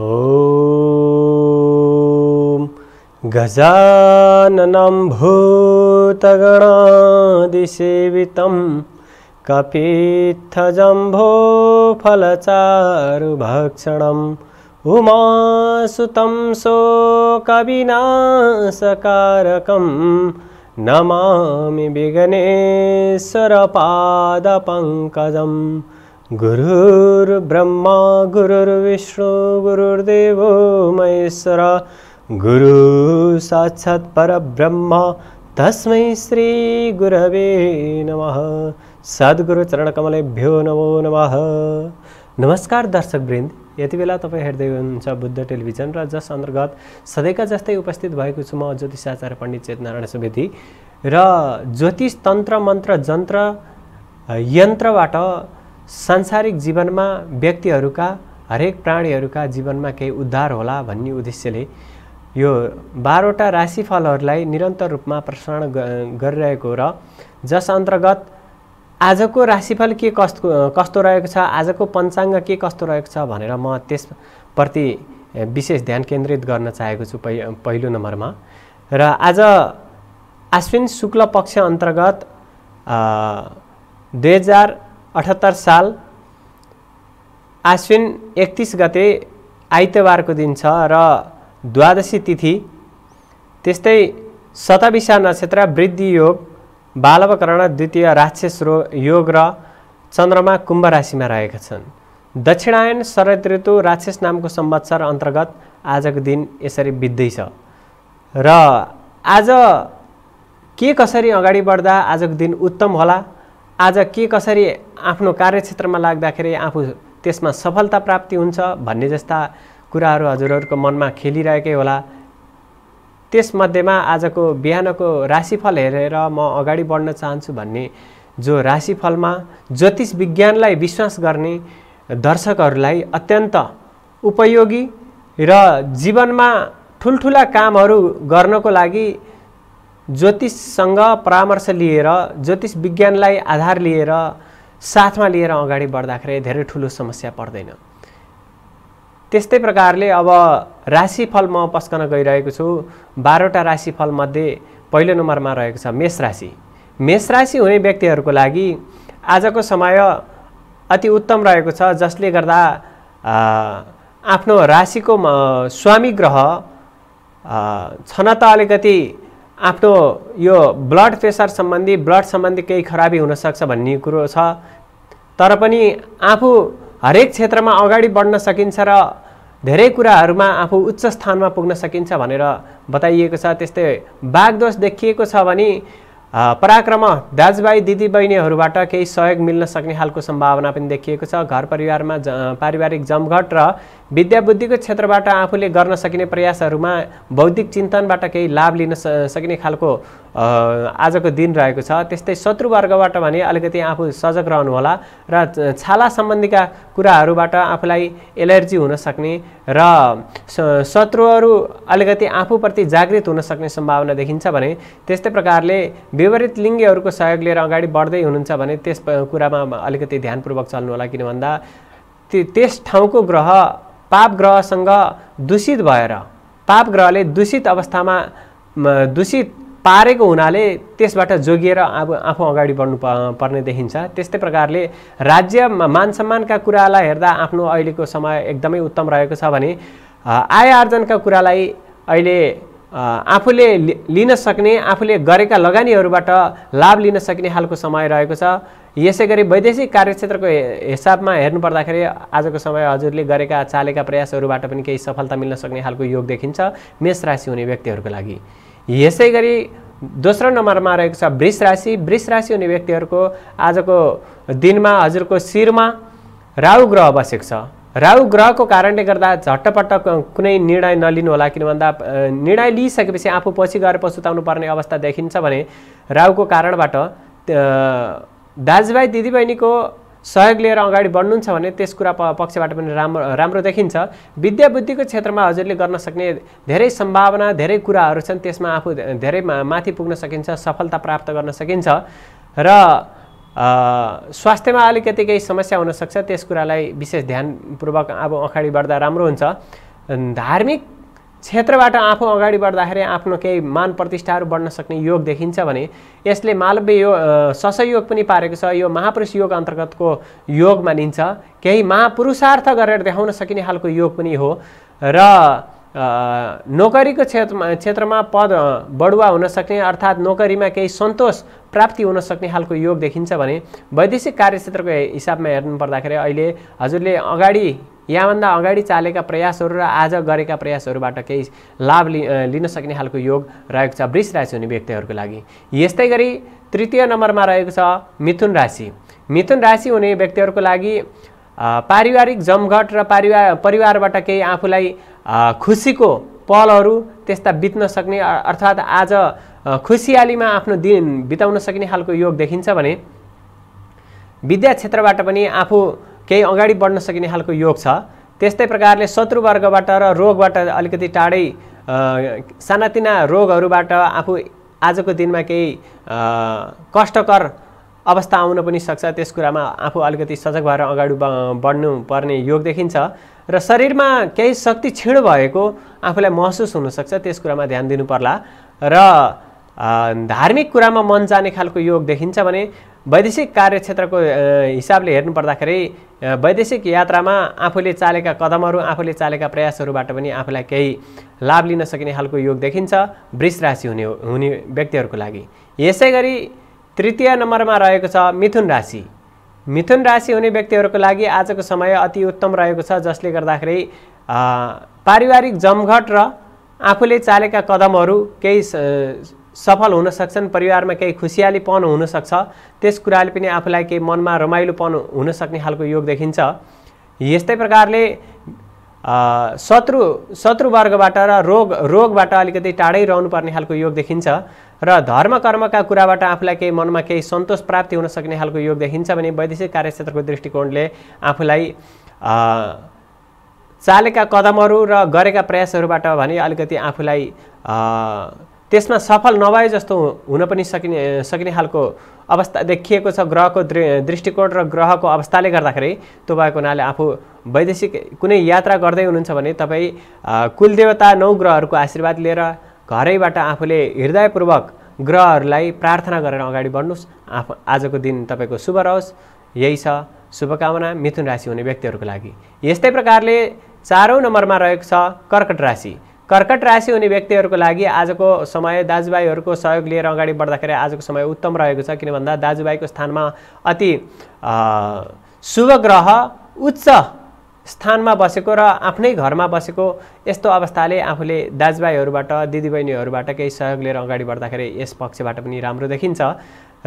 ॐ गजाननं भूतगणादिसेवितं कपित्थजम्भो उमासुतं सोकविनाशकारकं नमामि विघ्नेश्वरपादपङ्कजम् गुरुर् ब्रह्मा गुरुर्विष्णु गुरुर्देव महेश्वरा गुरु साक्षात् परब्रह्म तस्मै श्री गुरवे नमः सद्गुरु चरण चरणकमलेभ्यो नमो नमः नमस्कार दर्शक वृन्द यति बेला तपाईँ हेर्दै हुनुहुन्छ बुद्ध टेलिभिजन र जस अन्तर्गत सधैँका जस्तै उपस्थित भएको छु म ज्योतिषाचार्य पण्डित चेतनारायण सुवेदी र ज्योतिष तन्त्र मन्त्र जन्त्र यन्त्रबाट सांसारिक जीवनमा व्यक्तिहरूका हरेक प्राणीहरूका जीवनमा केही उद्धार होला भन्ने उद्देश्यले यो बाह्रवटा राशिफलहरूलाई निरन्तर रूपमा प्रसारण गरिरहेको र जस अन्तर्गत आजको राशिफल के कस्तो कस्तो रहेको छ आजको पञ्चाङ्ग के कस्तो रहेको छ भनेर म त्यसप्रति विशेष ध्यान केन्द्रित गर्न चाहेको छु पहि पहिलो नम्बरमा र आज आश्विन शुक्ल पक्ष अन्तर्गत दुई हजार अठहत्तर साल आश्विन एकतिस गते आइतबारको दिन छ र द्वादशी तिथि त्यस्तै सताविसा नक्षत्र वृद्धि योग बालवकरण द्वितीय राक्षस रो योग र चन्द्रमा कुम्भ राशिमा रहेका छन् दक्षिणायन शरद ऋतु राक्षस नामको संवत्सर अन्तर्गत आजको दिन यसरी बित्दैछ र आज के कसरी अगाडि बढ्दा आजको दिन उत्तम होला आज के कसरी आफ्नो कार्यक्षेत्रमा लाग्दाखेरि आफू त्यसमा सफलता प्राप्ति हुन्छ भन्ने जस्ता कुराहरू हजुरहरूको मनमा खेलिरहेकै होला त्यसमध्येमा आजको बिहानको राशिफल हेरेर म अगाडि बढ्न चाहन्छु भन्ने जो राशिफलमा ज्योतिष विज्ञानलाई विश्वास गर्ने दर्शकहरूलाई अत्यन्त उपयोगी र जीवनमा ठुल्ठुला कामहरू गर्नको लागि ज्योतिषसँग परामर्श लिएर ज्योतिष विज्ञानलाई आधार लिएर साथमा लिएर अगाडि बढ्दाखेरि धेरै ठुलो समस्या पर्दैन त्यस्तै प्रकारले अब राशिफल म पस्कन गइरहेको छु बाह्रवटा राशिफलमध्ये पहिलो नम्बरमा रहेको छ मेष राशि मेष राशि हुने व्यक्तिहरूको लागि आजको समय अति उत्तम रहेको छ जसले गर्दा आफ्नो राशिको स्वामी ग्रह छन त अलिकति आफ्नो यो ब्लड प्रेसर सम्बन्धी ब्लड सम्बन्धी केही खराबी हुनसक्छ भन्ने कुरो छ तर पनि आफू हरेक क्षेत्रमा अगाडि बढ्न सकिन्छ र धेरै कुराहरूमा आफू उच्च स्थानमा पुग्न सकिन्छ भनेर बताइएको छ त्यस्तै बागदोष देखिएको छ भने पराक्रम दाजुभाइ दिदीबहिनीहरूबाट केही सहयोग मिल्न सक्ने खालको सम्भावना पनि देखिएको छ घर परिवारमा ज पारिवारिक जमघट र विद्याबुद्धिको क्षेत्रबाट आफूले गर्न सकिने प्रयासहरूमा बौद्धिक चिन्तनबाट केही लाभ लिन सकिने खालको आजको दिन रहेको छ त्यस्तै शत्रुवर्गबाट भने अलिकति आफू सजग रहनुहोला र छाला सम्बन्धीका कुराहरूबाट आफूलाई एलर्जी हुनसक्ने सक्ने र शत्रुहरू अलिकति आफूप्रति जागृत हुन सक्ने सम्भावना देखिन्छ भने त्यस्तै प्रकारले विपरीत लिङ्गीहरूको सहयोग लिएर अगाडि बढ्दै हुनुहुन्छ भने त्यस कुरामा अलिकति ध्यानपूर्वक चल्नुहोला किन भन्दा त्यस ठाउँको ग्रह पाप ग्रहसँग दूषित भएर पाप ग्रहले दूषित अवस्थामा दूषित पारेको हुनाले त्यसबाट जोगिएर अब आफू अगाडि बढ्नु पर्ने देखिन्छ त्यस्तै प्रकारले राज्यमा मान सम्मानका कुरालाई हेर्दा आफ्नो अहिलेको समय एकदमै उत्तम रहेको छ भने आय आर्जनका कुरालाई अहिले आफूले लिन सक्ने आफूले गरेका लगानीहरूबाट लाभ लिन सक्ने खालको समय रहेको छ यसै गरी वैदेशिक कार्यक्षेत्रको हिसाबमा हेर्नुपर्दाखेरि आजको समय हजुरले गरेका चालेका प्रयासहरूबाट पनि केही सफलता मिल्न सक्ने खालको योग देखिन्छ मेष राशि हुने व्यक्तिहरूको लागि यसै गरी दोस्रो नम्बरमा रहेको छ वृष राशि वृष राशि हुने व्यक्तिहरूको आजको दिनमा हजुरको शिरमा राहु ग्रह बसेको छ राहु ग्रहको कारणले गर्दा झट्टपट्ट कुनै निर्णय नलिनु होला किनभन्दा निर्णय लिइसकेपछि आफू पछि गएर पछुताउनु पर्ने अवस्था देखिन्छ भने राहुको कारणबाट दाजुभाइ दिदीबहिनीको सहयोग लिएर अगाडि बढ्नुहुन्छ भने त्यस कुरा पक्षबाट पनि राम्रो राम्रो देखिन्छ विद्या बुद्धिको क्षेत्रमा हजुरले गर्न सक्ने धेरै सम्भावना धेरै कुराहरू छन् त्यसमा आफू धेरै माथि पुग्न सकिन्छ सफलता प्राप्त गर्न सकिन्छ र स्वास्थ्यमा अलिकति केही समस्या हुनसक्छ त्यस कुरालाई विशेष ध्यानपूर्वक अब अगाडि बढ्दा राम्रो हुन्छ धार्मिक क्षेत्रबाट आफू अगाडि बढ्दाखेरि आफ्नो केही मान प्रतिष्ठाहरू बढ्न सक्ने योग देखिन्छ भने यसले मालव्य यो ससयोग पनि पारेको छ यो महापुरुष योग अन्तर्गतको योग मानिन्छ केही महापुरुषार्थ गरेर देखाउन सकिने खालको योग पनि हो र नोकरीको क्षेत्रमा क्षेत्रमा पद बढुवा हुन सक्ने अर्थात् नोकरीमा केही सन्तोष प्राप्ति हुन सक्ने खालको योग देखिन्छ भने वैदेशिक कार्यक्षेत्रको हिसाबमा हेर्नु पर्दाखेरि अहिले हजुरले अगाडि यहाँभन्दा अगाडि चालेका प्रयासहरू र आज गरेका प्रयासहरूबाट केही लाभ लि लिन सक्ने खालको योग रहेको छ वृष राशि हुने व्यक्तिहरूको लागि यस्तै गरी तृतीय नम्बरमा रहेको छ मिथुन राशि मिथुन राशि हुने व्यक्तिहरूको लागि पारिवारिक जमघट र पारिवा परिवारबाट केही आफूलाई खुसीको पलहरू त्यस्ता बित्न सक्ने अर्थात् आज खुसियालीमा आफ्नो दिन बिताउन सक्ने खालको योग देखिन्छ भने विद्या क्षेत्रबाट पनि आफू केही अगाडि बढ्न सकिने खालको योग छ त्यस्तै प्रकारले शत्रुवर्गबाट र रोगबाट अलिकति टाढै सानातिना रोगहरूबाट आफू आजको दिनमा केही कष्टकर अवस्था आउन पनि सक्छ त्यस कुरामा आफू अलिकति सजग भएर अगाडि बढ्नु पर्ने योग देखिन्छ र शरीरमा केही शक्ति क्षीण भएको आफूलाई महसुस हुनसक्छ त्यस कुरामा ध्यान दिनुपर्ला र धार्मिक कुरामा मन जाने खालको योग देखिन्छ भने वैदेशिक कार्यक्षेत्रको हिसाबले हेर्नु पर्दाखेरि वैदेशिक यात्रामा आफूले चालेका कदमहरू आफूले चालेका प्रयासहरूबाट पनि आफूलाई केही लाभ लिन सकिने खालको योग देखिन्छ वृष राशि हुने हुने व्यक्तिहरूको लागि यसै गरी तृतीय नम्बरमा रहेको छ मिथुन राशि मिथुन राशि हुने व्यक्तिहरूको लागि आजको समय अति उत्तम रहेको छ जसले गर्दाखेरि पारिवारिक जमघट र आफूले चालेका कदमहरू केही सफल हुन सक्छन् परिवारमा केही खुसियालीपन हुनसक्छ त्यस कुराले पनि आफूलाई केही मनमा रमाइलोपन हुन सक्ने खालको योग देखिन्छ यस्तै प्रकारले शत्रु शत्रुवर्गबाट र रोग रोगबाट अलिकति टाढै रहनुपर्ने खालको योग देखिन्छ र धर्म कर्मका कुराबाट आफूलाई केही मनमा केही सन्तोष प्राप्ति हुन सक्ने खालको योग देखिन्छ भने वैदेशिक कार्यक्षेत्रको दृष्टिकोणले आफूलाई चालेका कदमहरू र गरेका प्रयासहरूबाट भने अलिकति आफूलाई त्यसमा सफल नभए जस्तो हुन पनि सकिने सकिने खालको अवस्था देखिएको छ ग्रहको दृष्टिकोण र ग्रहको अवस्थाले गर्दाखेरि त्यो हुनाले आफू वैदेशिक कुनै यात्रा गर्दै हुनुहुन्छ भने तपाईँ कुलदेवता नौ ग्रहहरूको आशीर्वाद लिएर घरैबाट आफूले हृदयपूर्वक ग्रहहरूलाई प्रार्थना गरेर अगाडि बढ्नुहोस् आफ आजको दिन तपाईँको शुभ रहोस् यही छ शुभकामना मिथुन राशि हुने व्यक्तिहरूको लागि यस्तै प्रकारले चारौँ नम्बरमा रहेको छ कर्कट राशि कर्कट राशि हुने व्यक्तिहरूको लागि आजको समय दाजुभाइहरूको सहयोग लिएर अगाडि बढ्दाखेरि आजको समय उत्तम रहेको छ किन भन्दा दाजुभाइको स्थानमा अति शुभ ग्रह उच्च स्थानमा बसेको र आफ्नै घरमा बसेको यस्तो अवस्थाले आफूले दाजुभाइहरूबाट दिदीबहिनीहरूबाट केही सहयोग लिएर अगाडि बढ्दाखेरि यस पक्षबाट पनि राम्रो देखिन्छ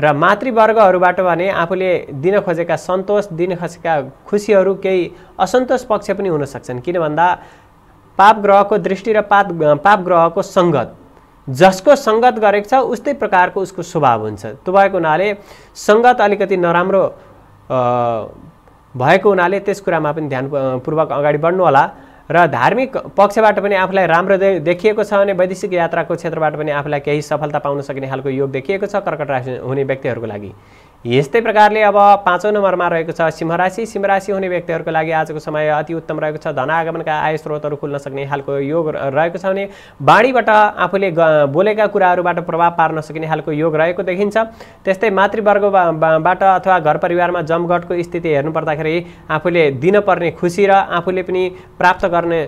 र मातृवर्गहरूबाट भने आफूले दिन खोजेका सन्तोष दिन खोजेका खुसीहरू केही असन्तोष पक्ष पनि हुनसक्छन् किन भन्दा पाप ग्रहको दृष्टि र पाप पाप ग्रहको सङ्गत जसको सङ्गत गरेको छ उस्तै प्रकारको उसको स्वभाव हुन्छ त्यो भएको हुनाले सङ्गत अलिकति नराम्रो भएको हुनाले त्यस कुरामा पनि ध्यानपूर्वक अगाडि बढ्नु होला र धार्मिक पक्षबाट पनि आफूलाई राम्रो दे देखिएको छ भने वैदेशिक यात्राको क्षेत्रबाट पनि आफूलाई केही सफलता पाउन सकिने खालको योग देखिएको छ कर्कट राशि हुने व्यक्तिहरूको लागि यस्तै प्रकारले अब पाँचौँ नम्बरमा रहेको छ सिंहराशि सिंहराशि हुने व्यक्तिहरूको लागि आजको समय अति उत्तम रहेको छ धनागमनका आय स्रोतहरू खुल्न सक्ने खालको योग रहेको छ भने बाढीबाट आफूले बोलेका कुराहरूबाट प्रभाव पार्न सकिने खालको योग रहेको देखिन्छ त्यस्तै मातृवर्गबाट अथवा घर परिवारमा जमघटको स्थिति हेर्नु पर्दाखेरि आफूले दिनपर्ने खुसी र आफूले पनि प्राप्त गर्ने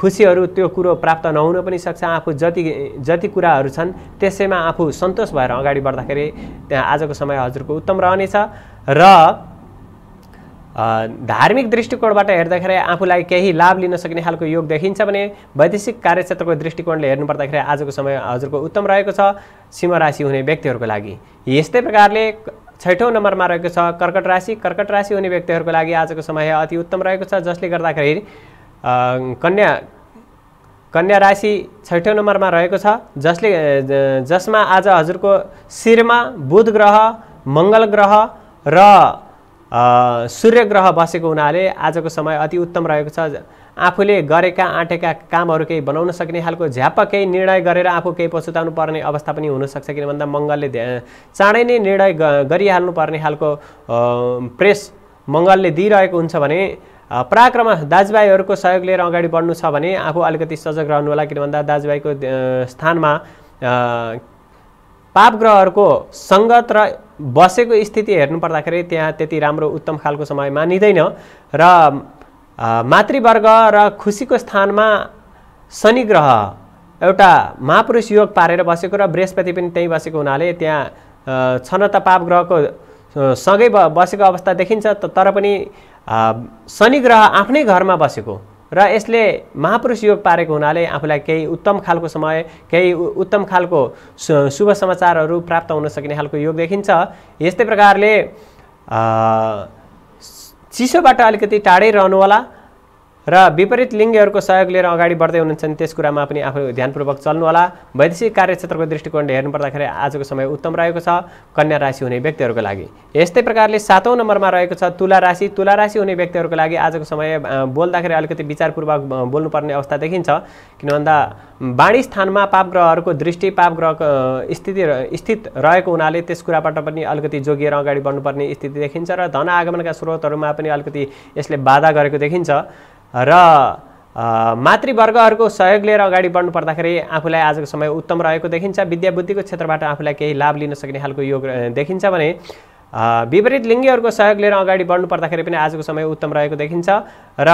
खुसीहरू त्यो कुरो प्राप्त नहुन पनि सक्छ आफू जति जति कुराहरू छन् त्यसैमा आफू सन्तोष भएर अगाडि बढ्दाखेरि त्यहाँ आजको समय हजुरको उत्तम कार्यक्रम रहनेछ र धार्मिक दृष्टिकोणबाट हेर्दाखेरि आफूलाई केही लाभ लिन सकिने खालको योग देखिन्छ भने वैदेशिक कार्यक्षेत्रको दृष्टिकोणले हेर्नुपर्दाखेरि आजको समय हजुरको उत्तम रहेको छ सिंह राशि हुने व्यक्तिहरूको लागि यस्तै प्रकारले छैठौँ नम्बरमा रहेको छ कर्कट राशि कर्कट राशि हुने व्यक्तिहरूको लागि आजको समय अति उत्तम रहेको छ जसले गर्दाखेरि कन्या कन्या राशि छैठौँ नम्बरमा रहेको छ जसले जसमा आज हजुरको शिरमा बुध ग्रह मङ्गल ग्रह र सूर्य ग्रह बसेको हुनाले आजको समय अति उत्तम रहेको छ आफूले गरेका आँटेका कामहरू केही बनाउन सक्ने खालको झ्याप केही निर्णय गरेर आफू केही पछुताउनु पर्ने अवस्था पनि हुनसक्छ किन भन्दा मङ्गलले चाँडै नै निर्णय गरिहाल्नु पर्ने खालको प्रेस मङ्गलले दिइरहेको हुन्छ भने पराक्रम दाजुभाइहरूको सहयोग लिएर अगाडि बढ्नु छ भने आफू अलिकति सजग रहनुहोला किन भन्दा दाजुभाइको स्थानमा पाप ग्रहहरूको सङ्गत र बसेको स्थिति हेर्नु पर्दाखेरि त्यहाँ त्यति राम्रो उत्तम खालको समय मानिँदैन र मातृवर्ग र खुसीको स्थानमा शनि ग्रह एउटा महापुरुष योग पारेर बसेको र बृहस्पति पनि त्यहीँ बसेको हुनाले त्यहाँ छन त पाप ग्रहको सँगै बसेको अवस्था देखिन्छ तर पनि शनि ग्रह आफ्नै घरमा बसेको र यसले महापुरुष योग पारेको हुनाले आफूलाई केही उत्तम खालको समय केही उत्तम खालको शुभ समाचारहरू प्राप्त हुन सकिने खालको योग देखिन्छ यस्तै प्रकारले चिसोबाट अलिकति टाढै रहनुहोला र विपरीत लिङ्गहरूको सहयोग लिएर अगाडि बढ्दै हुनुहुन्छ भने त्यस कुरामा पनि आफू ध्यानपूर्वक चल्नुहोला वैदेशिक कार्यक्षेत्रको दृष्टिकोणले हेर्नुपर्दाखेरि आजको समय उत्तम रहेको छ कन्या राशि हुने व्यक्तिहरूको लागि यस्तै प्रकारले सातौँ नम्बरमा रहेको छ तुला राशि तुला राशि हुने व्यक्तिहरूको लागि आजको समय बोल्दाखेरि अलिकति विचारपूर्वक बोल्नुपर्ने अवस्था देखिन्छ किन भन्दा बाणी स्थानमा पाप ग्रहहरूको दृष्टि पाप ग्रहको स्थिति स्थित रहेको हुनाले त्यस कुराबाट पनि अलिकति जोगिएर अगाडि बढ्नुपर्ने स्थिति देखिन्छ र धन आगमनका स्रोतहरूमा पनि अलिकति यसले बाधा गरेको देखिन्छ र मातृवर्गहरूको सहयोग लिएर अगाडि बढ्नु पर्दाखेरि आफूलाई आजको समय उत्तम रहेको देखिन्छ विद्याबुद्धिको क्षेत्रबाट आफूलाई केही लाभ लिन सक्ने खालको योग देखिन्छ भने विपरीत लिङ्गीहरूको सहयोग लिएर अगाडि बढ्नु पर्दाखेरि पनि आजको समय उत्तम रहेको देखिन्छ र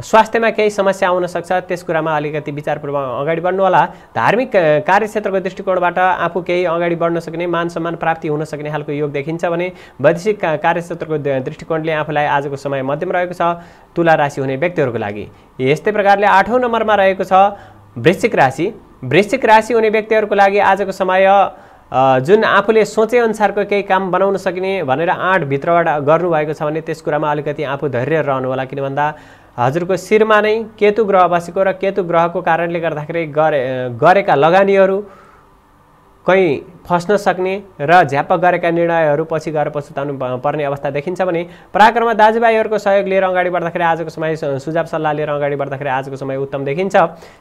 स्वास्थ्यमा केही समस्या आउन सक्छ त्यस कुरामा अलिकति विचारपूर्वक अगाडि बढ्नु होला धार्मिक कार्यक्षेत्रको दृष्टिकोणबाट आफू केही अगाडि बढ्न सक्ने मान सम्मान प्राप्ति हुन सक्ने खालको योग देखिन्छ भने वैदेशिक कार्यक्षेत्रको दृष्टिकोणले आफूलाई आजको समय मध्यम रहेको छ तुला राशि हुने व्यक्तिहरूको लागि यस्तै प्रकारले आठौँ नम्बरमा रहेको छ वृश्चिक राशि वृश्चिक राशि हुने व्यक्तिहरूको लागि आजको समय जुन आफूले सोचेअनुसारको केही काम बनाउन सक्ने भनेर आँटभित्रबाट गर्नुभएको छ भने त्यस कुरामा अलिकति आफू धैर्य रहनु होला किन भन्दा हजुरको शिरमा नै केतु ग्रह बसेको र केतु ग्रहको कारणले गर्दाखेरि गरे गरेका लगानीहरू कहीँ फस्न सक्ने र झ्याप गरेका निर्णयहरू पछि गएर पछुताउनु पर्ने अवस्था देखिन्छ भने पराक्रममा दाजुभाइहरूको सहयोग लिएर अगाडि बढ्दाखेरि आजको समय सुझाव सल्लाह लिएर अगाडि बढ्दाखेरि आजको समय उत्तम देखिन्छ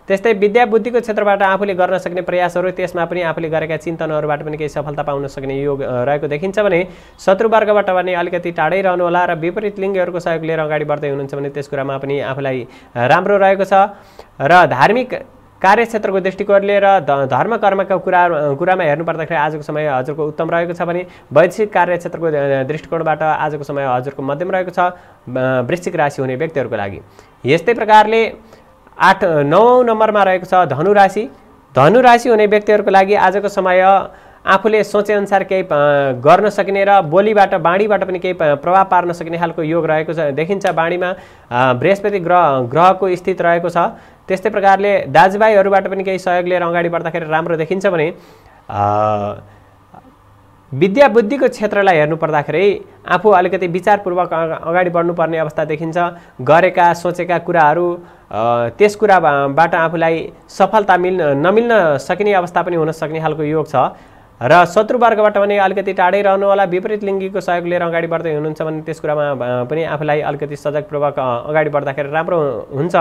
त्यस्तै विद्या बुद्धिको क्षेत्रबाट आफूले गर्न सक्ने प्रयासहरू त्यसमा पनि आफूले गरेका चिन्तनहरूबाट पनि केही सफलता पाउन सक्ने योग रहेको देखिन्छ भने शत्रुवर्गबाट भने अलिकति टाढै रहनुहोला र विपरीत लिङ्गहरूको सहयोग लिएर अगाडि बढ्दै हुनुहुन्छ भने त्यस कुरामा पनि आफूलाई राम्रो रहेको छ र धार्मिक कार्यक्षेत्रको दृष्टिकोण लिएर धर्म कर्मका कुरा कुरामा हेर्नु पर्दाखेरि आजको समय हजुरको उत्तम रहेको छ भने वैदेशिक कार्यक्षेत्रको दृष्टिकोणबाट आजको समय हजुरको मध्यम रहेको छ वृश्चिक राशि हुने व्यक्तिहरूको लागि यस्तै प्रकारले आठ नौ नम्बरमा रहेको छ धनु राशि धनु राशि हुने व्यक्तिहरूको लागि आजको समय आफूले सोचेअनुसार केही गर्न सकिने र बोलीबाट बाणीबाट पनि केही प्रभाव पार्न सक्ने खालको योग रहेको छ देखिन्छ बाणीमा बृहस्पति ग्रह ग्रहको स्थित रहेको छ त्यस्तै प्रकारले दाजुभाइहरूबाट पनि केही सहयोग लिएर अगाडि बढ्दाखेरि राम्रो देखिन्छ भने विद्या बुद्धिको क्षेत्रलाई हेर्नु पर्दाखेरि आफू अलिकति विचारपूर्वक अगाडि बढ्नुपर्ने अवस्था देखिन्छ गरेका सोचेका कुराहरू त्यस कुराबाट आफूलाई सफलता मिल्न नमिल्न सकिने अवस्था पनि हुन सक्ने खालको योग छ र शत्रुवर्गबाट पनि अलिकति टाढै रहनु होला विपरीत लिङ्गीको सहयोग लिएर अगाडि बढ्दै हुनुहुन्छ भने त्यस कुरामा पनि आफूलाई अलिकति सजगपूर्वक अगाडि बढ्दाखेरि राम्रो हुन्छ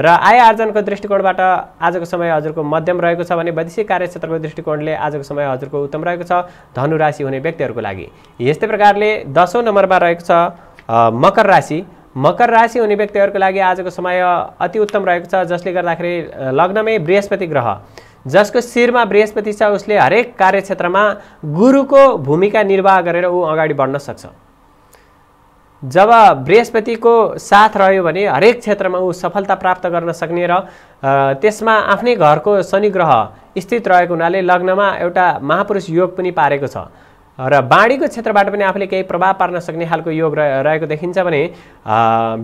र आय आर्जनको दृष्टिकोणबाट आजको समय हजुरको मध्यम रहेको छ भने वैदेशिक कार्यक्षेत्रको दृष्टिकोणले आजको समय हजुरको उत्तम रहेको छ धनु राशि हुने व्यक्तिहरूको लागि यस्तै प्रकारले दसौँ नम्बरमा रहेको छ मकर राशि मकर राशि हुने व्यक्तिहरूको लागि आजको समय अति उत्तम रहेको छ जसले गर्दाखेरि लग्नमै बृहस्पति ग्रह जसको शिरमा बृहस्पति छ उसले हरेक कार्यक्षेत्रमा गुरुको भूमिका निर्वाह गरेर ऊ अगाडि बढ्न सक्छ जब बृहस्पतिको साथ रह्यो भने हरेक क्षेत्रमा ऊ सफलता प्राप्त गर्न सक्ने र त्यसमा आफ्नै घरको शनि ग्रह स्थित रहेको हुनाले लग्नमा एउटा महापुरुष योग पनि पारेको छ र बाँडीको क्षेत्रबाट पनि आफूले केही प्रभाव पार्न सक्ने खालको योग रहेको देखिन्छ भने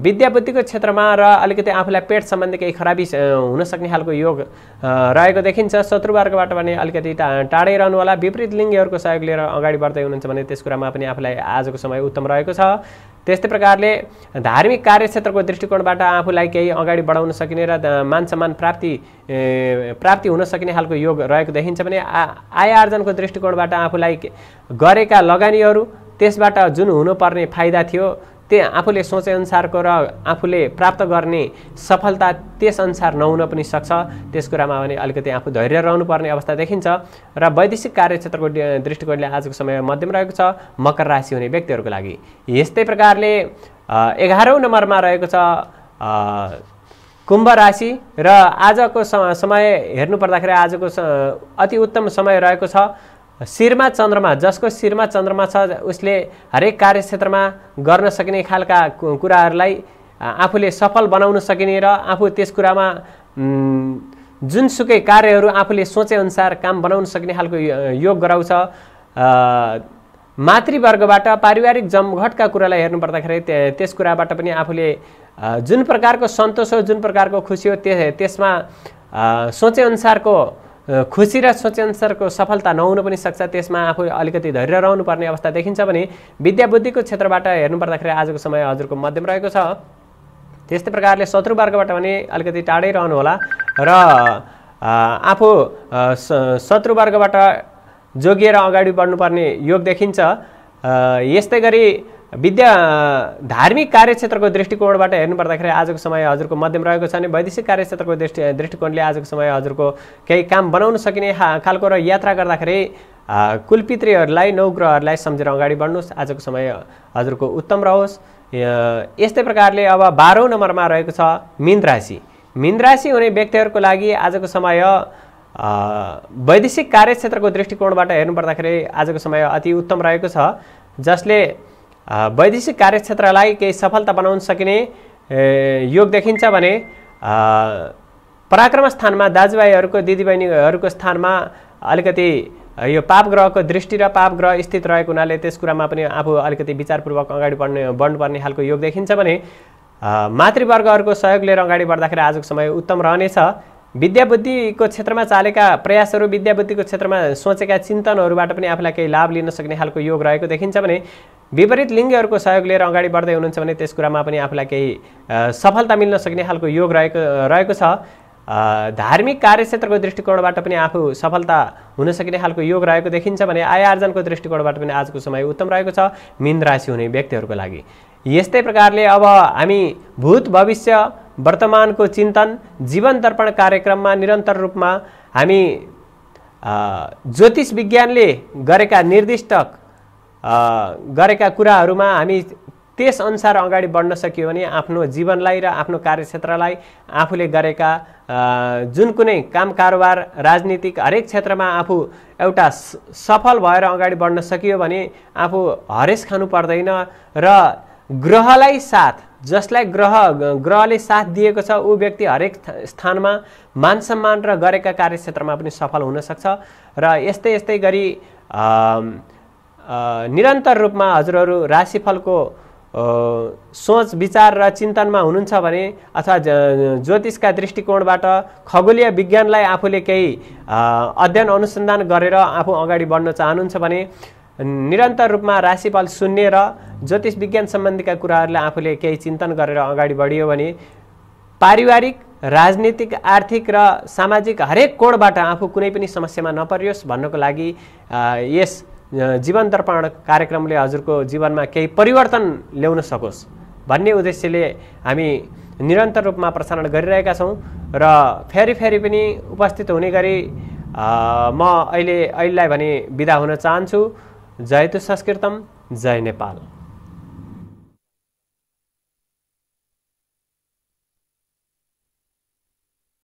विद्यापतिको क्षेत्रमा र अलिकति आफूलाई पेट सम्बन्धी केही खराबी हुन सक्ने खालको योग रहेको देखिन्छ शत्रुवर्गबाट भने अलिकति टा टाढै रहनु होला विपरीत लिङ्गीहरूको सहयोग लिएर अगाडि बढ्दै हुनुहुन्छ भने त्यस कुरामा पनि आफूलाई आजको समय उत्तम रहेको छ त्यस्तै प्रकारले धार्मिक कार्यक्षेत्रको दृष्टिकोणबाट आफूलाई केही अगाडि बढाउन सकिने र मान सम्मान प्राप्ति प्राप्ति हुन सकिने खालको योग रहेको देखिन्छ भने आय आर्जनको दृष्टिकोणबाट आफूलाई गरेका लगानीहरू त्यसबाट जुन हुनुपर्ने फाइदा थियो त्यो आफूले सोचेअनुसारको र आफूले प्राप्त गर्ने सफलता त्यसअनुसार नहुन पनि सक्छ त्यस कुरामा भने अलिकति आफू धैर्य रहनुपर्ने अवस्था देखिन्छ र वैदेशिक कार्यक्षेत्रको दृष्टिकोणले आजको समय मध्यम रहेको छ मकर राशि हुने व्यक्तिहरूको लागि यस्तै प्रकारले एघारौँ नम्बरमा रहेको छ कुम्भ राशि र आजको समय हेर्नु पर्दाखेरि आजको अति उत्तम समय रहेको छ शिरमा चन्द्रमा जसको शिरमा चन्द्रमा छ उसले हरेक कार्यक्षेत्रमा गर्न सकिने खालका कुराहरूलाई आफूले सफल बनाउन सकिने र आफू त्यस कुरामा जुनसुकै कार्यहरू आफूले सोचेअनुसार काम बनाउन सकिने खालको योग गराउँछ मातृवर्गबाट पारिवारिक जमघटका कुरालाई हेर्नु पर्दाखेरि त्यस कुराबाट पनि आफूले जुन प्रकारको सन्तोष हो जुन प्रकारको खुसी हो त्यसमा सोचेअनुसारको खुसी र सोचेअनुसारको सफलता नहुनु पनि सक्छ त्यसमा आफू अलिकति धैर्य रहनुपर्ने अवस्था देखिन्छ भने विद्याबुद्धिको बुद्धिको क्षेत्रबाट हेर्नुपर्दाखेरि आजको समय हजुरको मध्यम रहेको छ त्यस्तै प्रकारले शत्रुवर्गबाट पनि अलिकति टाढै रहनुहोला र आफू शत्रुवर्गबाट जोगिएर अगाडि बढ्नुपर्ने योग देखिन्छ यस्तै गरी विद्या धार्मिक कार्यक्षेत्रको दृष्टिकोणबाट हेर्नुपर्दाखेरि आजको समय हजुरको मध्यम रहेको छ भने वैदेशिक कार्यक्षेत्रको दृष्टि दृष्टिकोणले आजको समय हजुरको केही काम बनाउन सकिने खालको र यात्रा गर्दाखेरि कुलपितृहरूलाई नौ सम्झेर अगाडि बढ्नुहोस् आजको समय हजुरको उत्तम रहोस् यस्तै प्रकारले अब बाह्रौँ नम्बरमा रहेको छ मिन राशि मिन राशि हुने व्यक्तिहरूको लागि आजको समय वैदेशिक कार्यक्षेत्रको दृष्टिकोणबाट हेर्नुपर्दाखेरि आजको समय अति उत्तम रहेको छ जसले वैदेशिक कार्यक्षेत्रलाई केही सफलता बनाउन सकिने योग देखिन्छ भने पराक्रम स्थानमा दाजुभाइहरूको दिदीबहिनीहरूको स्थानमा अलिकति यो पाप ग्रहको दृष्टि र पाप ग्रह स्थित रहेको हुनाले त्यस कुरामा पनि आफू अलिकति विचारपूर्वक अगाडि बढ्ने बढ्नुपर्ने खालको योग देखिन्छ भने मातृवर्गहरूको सहयोग लिएर अगाडि बढ्दाखेरि आजको समय उत्तम रहनेछ विद्याबुद्धिको क्षेत्रमा चालेका प्रयासहरू विद्याबुद्धिको क्षेत्रमा सोचेका चिन्तनहरूबाट पनि आफूलाई केही लाभ लिन सक्ने खालको योग रहेको देखिन्छ भने विपरीत लिङ्गहरूको सहयोग लिएर अगाडि बढ्दै हुनुहुन्छ भने त्यस कुरामा पनि आफूलाई केही सफलता मिल्न सक्ने खालको योग रहेको रहेको छ धार्मिक कार्यक्षेत्रको दृष्टिकोणबाट पनि आफू सफलता हुन सक्ने खालको योग रहेको देखिन्छ भने आय आर्जनको दृष्टिकोणबाट पनि आजको समय उत्तम रहेको छ मिन राशि हुने व्यक्तिहरूको लागि यस्तै प्रकारले अब हामी भूत भविष्य वर्तमानको चिन्तन जीवन दर्पण कार्यक्रममा निरन्तर रूपमा हामी ज्योतिष विज्ञानले गरेका निर्दिष्ट गरेका कुराहरूमा हामी त्यसअनुसार अगाडि बढ्न सकियो भने आफ्नो जीवनलाई र आफ्नो कार्यक्षेत्रलाई आफूले गरेका जुन कुनै काम कारोबार राजनीतिक हरेक क्षेत्रमा आफू एउटा सफल भएर अगाडि बढ्न सकियो भने आफू हरेस खानु पर्दैन र ग्रहलाई साथ जसलाई ग्रह ग्रहले साथ दिएको छ ऊ व्यक्ति हरेक स्थानमा मान सम्मान र गरेका कार्यक्षेत्रमा पनि सफल हुनसक्छ र यस्तै यस्तै गरी निरन्तर रूपमा हजुरहरू राशिफलको सोच विचार र चिन्तनमा हुनुहुन्छ भने अथवा ज्योतिषका दृष्टिकोणबाट खगोलीय विज्ञानलाई आफूले केही अध्ययन अनुसन्धान गरेर आफू अगाडि बढ्न चाहनुहुन्छ भने निरन्तर रूपमा राशिफल सुन्ने र ज्योतिष विज्ञान सम्बन्धीका कुराहरूले आफूले केही चिन्तन गरेर अगाडि बढियो भने पारिवारिक राजनीतिक आर्थिक र सामाजिक हरेक कोणबाट आफू कुनै पनि समस्यामा नपरियोस् भन्नको लागि यस जीवन दर्पण कार्यक्रमले हजुरको जीवनमा केही परिवर्तन ल्याउन सकोस् भन्ने उद्देश्यले हामी निरन्तर रूपमा प्रसारण गरिरहेका छौँ र फेरि फेरि पनि उपस्थित हुने गरी म अहिले अहिलेलाई भने बिदा हुन चाहन्छु जय तो संस्कृतम जय नेपाल